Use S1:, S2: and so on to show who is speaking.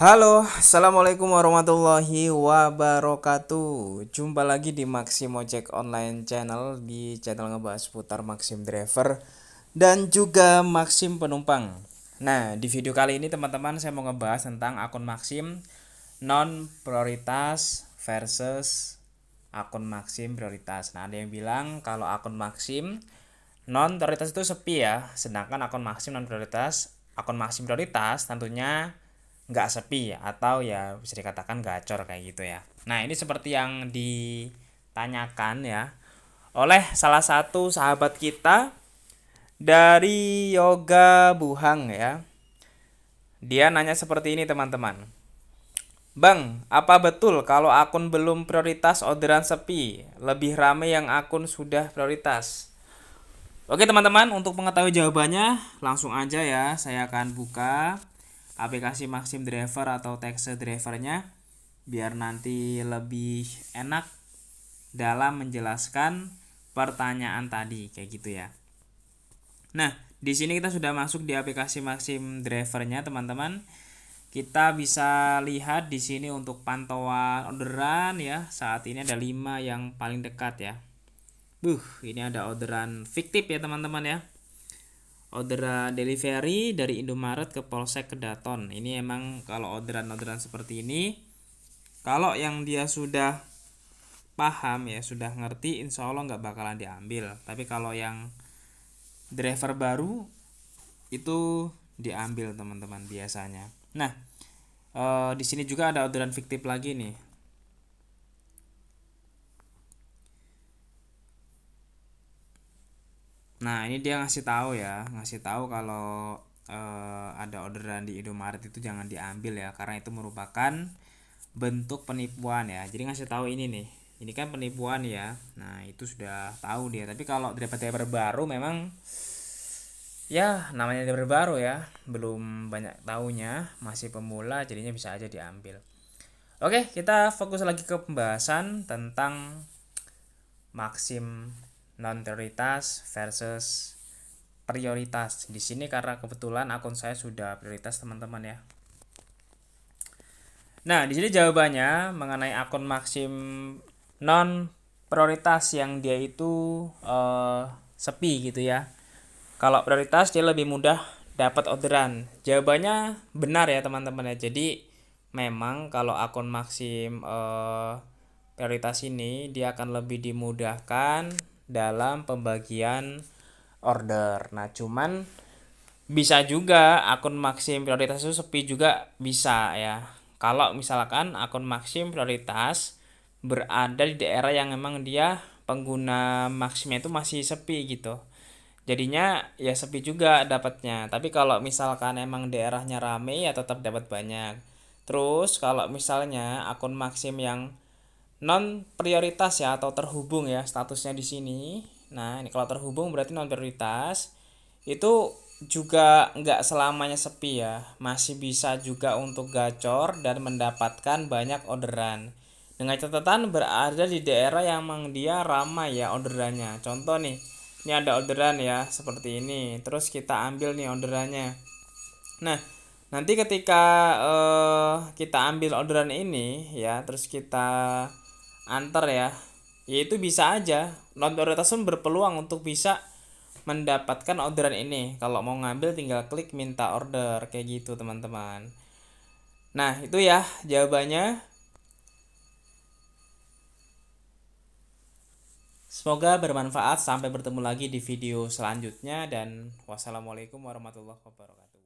S1: Halo, assalamualaikum warahmatullahi wabarakatuh. Jumpa lagi di Maxim Ojek Online Channel di channel ngebahas putar Maxim Driver dan juga Maxim Penumpang. Nah, di video kali ini teman-teman saya mau ngebahas tentang akun Maxim non prioritas versus akun Maxim prioritas. Nah, ada yang bilang kalau akun Maxim non prioritas itu sepi ya, sedangkan akun Maxim non prioritas, akun Maxim prioritas tentunya nggak sepi ya, atau ya bisa dikatakan gacor kayak gitu ya. Nah ini seperti yang ditanyakan ya oleh salah satu sahabat kita dari Yoga Buhang ya. Dia nanya seperti ini teman-teman. Bang, apa betul kalau akun belum prioritas orderan sepi? Lebih ramai yang akun sudah prioritas. Oke teman-teman, untuk mengetahui jawabannya langsung aja ya. Saya akan buka aplikasi Maxim Driver atau Texas Drivernya biar nanti lebih enak dalam menjelaskan pertanyaan tadi kayak gitu ya. Nah, di sini kita sudah masuk di aplikasi Maxim Drivernya teman-teman. Kita bisa lihat di sini untuk pantauan orderan ya. Saat ini ada 5 yang paling dekat ya. Buh, ini ada orderan fiktif ya teman-teman ya. Order delivery dari Indomaret ke Polsek Kedaton. Ini emang kalau orderan-orderan seperti ini kalau yang dia sudah paham ya sudah ngerti insya Allah nggak bakalan diambil tapi kalau yang driver baru itu diambil teman-teman biasanya nah e, di sini juga ada orderan fiktif lagi nih Nah, ini dia ngasih tahu ya, ngasih tahu kalau uh, ada orderan di Indomaret itu jangan diambil ya karena itu merupakan bentuk penipuan ya. Jadi ngasih tahu ini nih. Ini kan penipuan ya. Nah, itu sudah tahu dia. Tapi kalau driver-driver baru memang ya namanya driver baru ya, belum banyak tahunya, masih pemula jadinya bisa aja diambil. Oke, kita fokus lagi ke pembahasan tentang maksim non prioritas versus prioritas. Di sini karena kebetulan akun saya sudah prioritas teman-teman ya. Nah, di sini jawabannya mengenai akun maksim non prioritas yang dia itu uh, sepi gitu ya. Kalau prioritas dia lebih mudah dapat orderan. Jawabannya benar ya teman-teman ya. Jadi memang kalau akun maksim uh, eh, prioritas ini dia akan lebih dimudahkan dalam pembagian order. Nah, cuman bisa juga akun maksim prioritas itu sepi juga bisa ya. Kalau misalkan akun maksim prioritas berada di daerah yang memang dia pengguna maksimnya itu masih sepi gitu. Jadinya ya sepi juga dapatnya. Tapi kalau misalkan emang daerahnya rame ya tetap dapat banyak. Terus kalau misalnya akun maksim yang non prioritas ya atau terhubung ya statusnya di sini. Nah, ini kalau terhubung berarti non prioritas. Itu juga nggak selamanya sepi ya. Masih bisa juga untuk gacor dan mendapatkan banyak orderan. Dengan catatan berada di daerah yang memang dia ramai ya orderannya. Contoh nih, ini ada orderan ya seperti ini. Terus kita ambil nih orderannya. Nah, nanti ketika uh, kita ambil orderan ini ya, terus kita antar ya yaitu bisa aja non prioritas pun berpeluang untuk bisa mendapatkan orderan ini kalau mau ngambil tinggal klik minta order kayak gitu teman-teman nah itu ya jawabannya Semoga bermanfaat. Sampai bertemu lagi di video selanjutnya, dan wassalamualaikum warahmatullahi wabarakatuh.